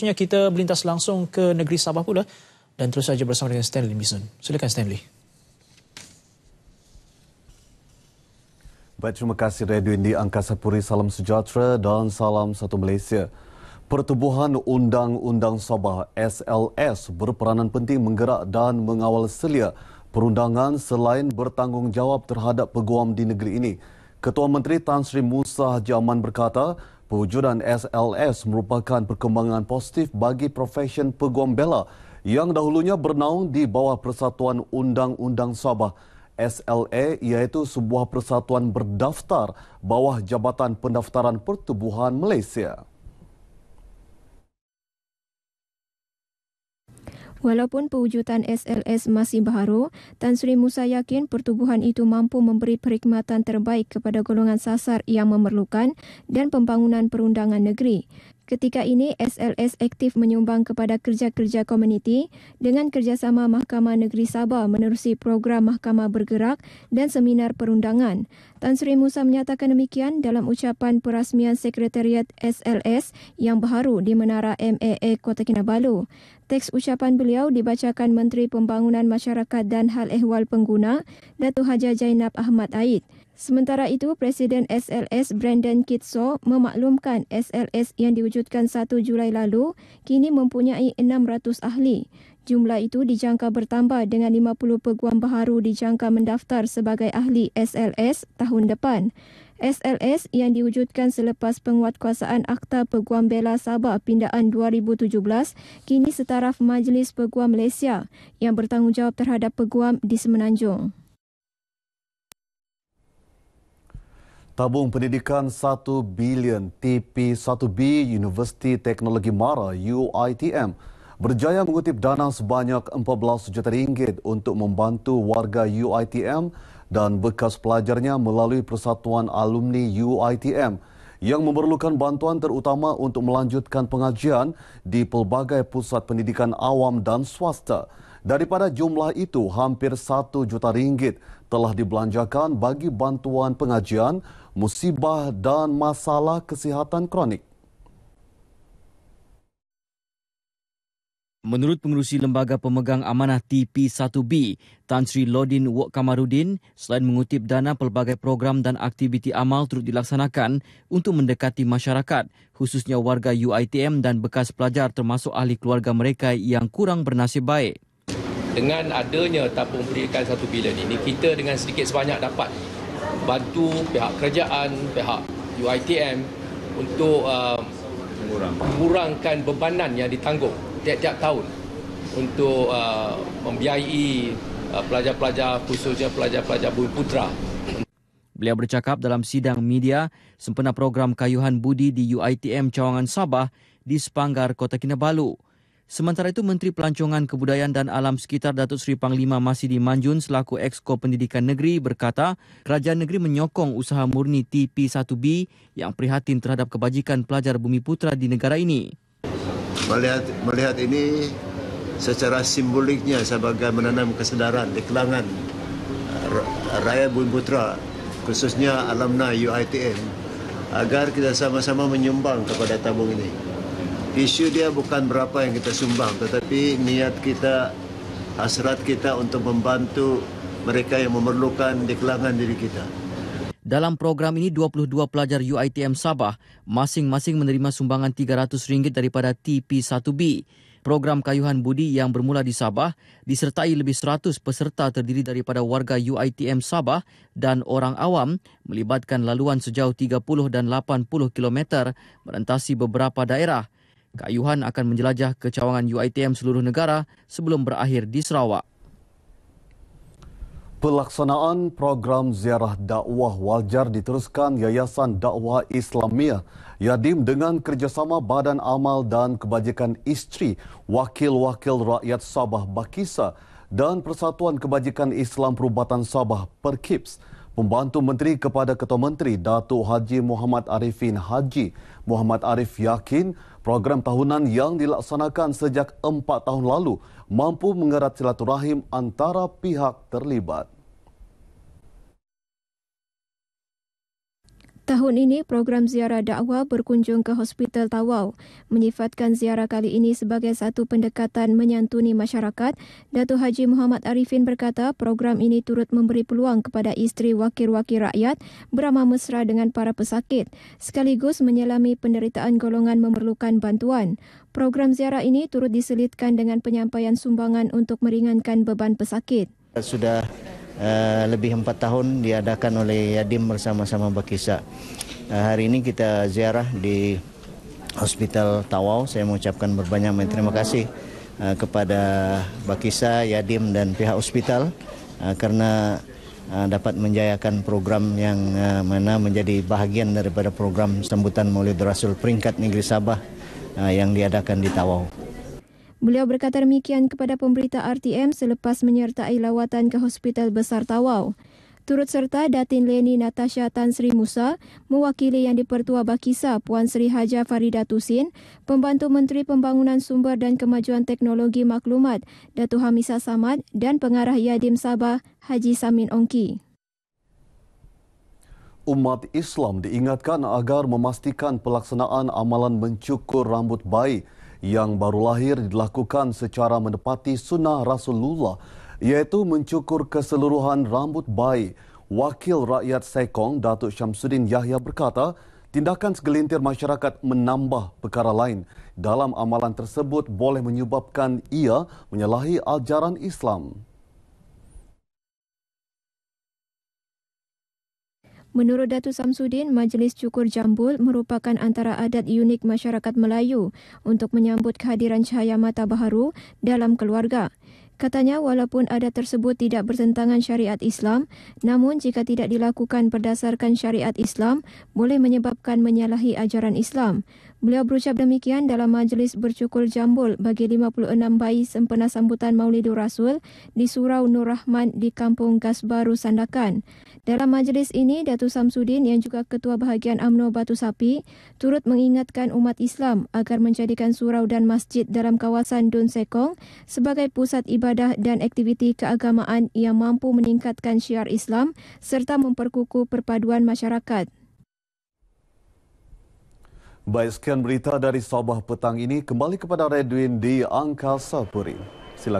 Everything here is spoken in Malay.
Seterusnya kita berlintas langsung ke negeri Sabah pula dan terus saja bersama dengan Stanley Mison. Silakan Stanley. Baik, terima kasih Redwin di Angkasa Puri. Salam sejahtera dan salam satu Malaysia. Pertubuhan Undang-Undang Sabah SLS berperanan penting menggerak dan mengawal selia perundangan selain bertanggungjawab terhadap peguam di negeri ini. Ketua Menteri Tan Sri Musa Haji Aman berkata, Pewujudan SLS merupakan perkembangan positif bagi profesion peguam bela yang dahulunya bernaung di bawah Persatuan Undang-Undang Sabah. SLA iaitu sebuah persatuan berdaftar bawah Jabatan Pendaftaran Pertubuhan Malaysia. Walaupun perwujudan SLS masih baharu, Tan Sri Musa yakin pertubuhan itu mampu memberi perkhidmatan terbaik kepada golongan sasar yang memerlukan dan pembangunan perundangan negeri. Ketika ini, SLS aktif menyumbang kepada kerja-kerja komuniti dengan kerjasama Mahkamah Negeri Sabah menerusi program Mahkamah Bergerak dan Seminar Perundangan. Tan Sri Musa menyatakan demikian dalam ucapan perasmian Sekretariat SLS yang baharu di Menara MAA e e Kota Kinabalu. Teks ucapan beliau dibacakan Menteri Pembangunan Masyarakat dan Hal Ehwal Pengguna, Datuk Haja Jainab Ahmad Aid. Sementara itu, Presiden SLS Brandon Kitso memaklumkan SLS yang diwujudkan 1 Julai lalu kini mempunyai 600 ahli. Jumlah itu dijangka bertambah dengan 50 peguam baharu dijangka mendaftar sebagai ahli SLS tahun depan. SLS yang diwujudkan selepas penguatkuasaan Akta Peguam Bela Sabah Pindaan 2017 kini setaraf Majlis Peguam Malaysia yang bertanggungjawab terhadap peguam di Semenanjung. Tabung pendidikan 1 bilion TP1B Universiti Teknologi Mara UITM berjaya mengutip dana sebanyak 14 juta ringgit untuk membantu warga UITM dan bekas pelajarnya melalui Persatuan Alumni UITM yang memerlukan bantuan terutama untuk melanjutkan pengajian di pelbagai pusat pendidikan awam dan swasta. Daripada jumlah itu, hampir 1 juta ringgit telah dibelanjakan bagi bantuan pengajian, musibah dan masalah kesihatan kronik. Menurut pengurusi Lembaga Pemegang Amanah TP1B, Tan Sri Lodin Wok Kamarudin, selain mengutip dana pelbagai program dan aktiviti amal turut dilaksanakan untuk mendekati masyarakat, khususnya warga UITM dan bekas pelajar termasuk ahli keluarga mereka yang kurang bernasib baik dengan adanya tabung pendidikan satu bilion ini, kita dengan sedikit sebanyak dapat bantu pihak kerajaan, pihak UITM untuk uh, mengurangkan bebanan yang ditanggung tiap-tiap tahun untuk uh, membiayai uh, pelajar-pelajar khususnya pelajar-pelajar Bumi Putra. Beliau bercakap dalam sidang media sempena program kayuhan budi di UITM Cawangan Sabah di Sepanggar, Kota Kinabalu. Sementara itu, Menteri Pelancongan Kebudayaan dan Alam Sekitar Datuk Seri Panglima Masidi Manjun selaku Exko Pendidikan Negeri berkata, Kerajaan Negeri menyokong usaha murni TP1B yang prihatin terhadap kebajikan pelajar bumi putra di negara ini. Melihat, melihat ini secara simboliknya sebagai menanam kesedaran di kelangan uh, raya bumi putra khususnya alumni UITM agar kita sama-sama menyumbang kepada tabung ini isu dia bukan berapa yang kita sumbang tetapi niat kita hasrat kita untuk membantu mereka yang memerlukan di kelangan diri kita. Dalam program ini 22 pelajar UiTM Sabah masing-masing menerima sumbangan RM300 daripada TP1B. Program kayuhan budi yang bermula di Sabah disertai lebih 100 peserta terdiri daripada warga UiTM Sabah dan orang awam melibatkan laluan sejauh 30 dan 80 km merentasi beberapa daerah. Kayuhan akan menjelajah ke cawangan UITM seluruh negara sebelum berakhir di Sarawak. Pelaksanaan program ziarah dakwah wajar diteruskan Yayasan Dakwah Islamia Yadim dengan kerjasama Badan Amal dan Kebajikan Isteri Wakil-Wakil Rakyat Sabah Bakisa dan Persatuan Kebajikan Islam Perubatan Sabah Perkips. Pembantu Menteri kepada Ketua Menteri Datuk Haji Muhammad Arifin Haji Muhammad Arif yakin program tahunan yang dilaksanakan sejak empat tahun lalu mampu mengerat silaturahim antara pihak terlibat. Tahun ini, program ziarah dakwah berkunjung ke Hospital Tawau. Menyifatkan ziarah kali ini sebagai satu pendekatan menyantuni masyarakat, Datuk Haji Muhammad Arifin berkata program ini turut memberi peluang kepada isteri wakil-wakil rakyat beramah mesra dengan para pesakit, sekaligus menyelami penderitaan golongan memerlukan bantuan. Program ziarah ini turut diselitkan dengan penyampaian sumbangan untuk meringankan beban pesakit. Sudah Eh, lebih empat tahun diadakan oleh Yadim bersama-sama Bakisa. Uh, eh, hari ini kita ziarah di Hospital Tawau. Saya mengucapkan berbanyak terima kasih uh, kepada Bakisa, Yadim dan pihak hospital uh, karena dapat menjayakan program yang mana menjadi bahagian daripada program sambutan Maulid Rasul peringkat negeri Sabah yang diadakan di Tawau. Beliau berkata demikian kepada pemberita RTM selepas menyertai lawatan ke Hospital Besar Tawau. Turut serta Datin Leni Natasha Tan Sri Musa, mewakili yang dipertua Bakisa Puan Sri Haja Farida Tusin, Pembantu Menteri Pembangunan Sumber dan Kemajuan Teknologi Maklumat, Datu Hamisa Samad dan Pengarah Yadim Sabah, Haji Samin Ongki. Umat Islam diingatkan agar memastikan pelaksanaan amalan mencukur rambut bayi yang baru lahir dilakukan secara menepati sunnah Rasulullah iaitu mencukur keseluruhan rambut bayi. Wakil Rakyat Sekong, Datuk Syamsuddin Yahya berkata, tindakan segelintir masyarakat menambah perkara lain dalam amalan tersebut boleh menyebabkan ia menyalahi ajaran Islam. Menurut Datu Samsudin, Majlis Cukur Jambul merupakan antara adat unik masyarakat Melayu untuk menyambut kehadiran cahaya mata baharu dalam keluarga. Katanya walaupun adat tersebut tidak bertentangan syariat Islam, namun jika tidak dilakukan berdasarkan syariat Islam, boleh menyebabkan menyalahi ajaran Islam. Beliau berucap demikian dalam majlis bercukur jambul bagi 56 bayi sempena sambutan Maulidur Rasul di Surau Nur Rahman di Kampung Gas Baru Sandakan. Dalam majlis ini, Datu Samsudin yang juga Ketua Bahagian UMNO Batu Sapi turut mengingatkan umat Islam agar menjadikan surau dan masjid dalam kawasan Dun Sekong sebagai pusat ibadah dan aktiviti keagamaan yang mampu meningkatkan syiar Islam serta memperkuku perpaduan masyarakat. Baik sekian berita dari Sabah petang ini kembali kepada Redwin di Angkasa Puri. Silakan.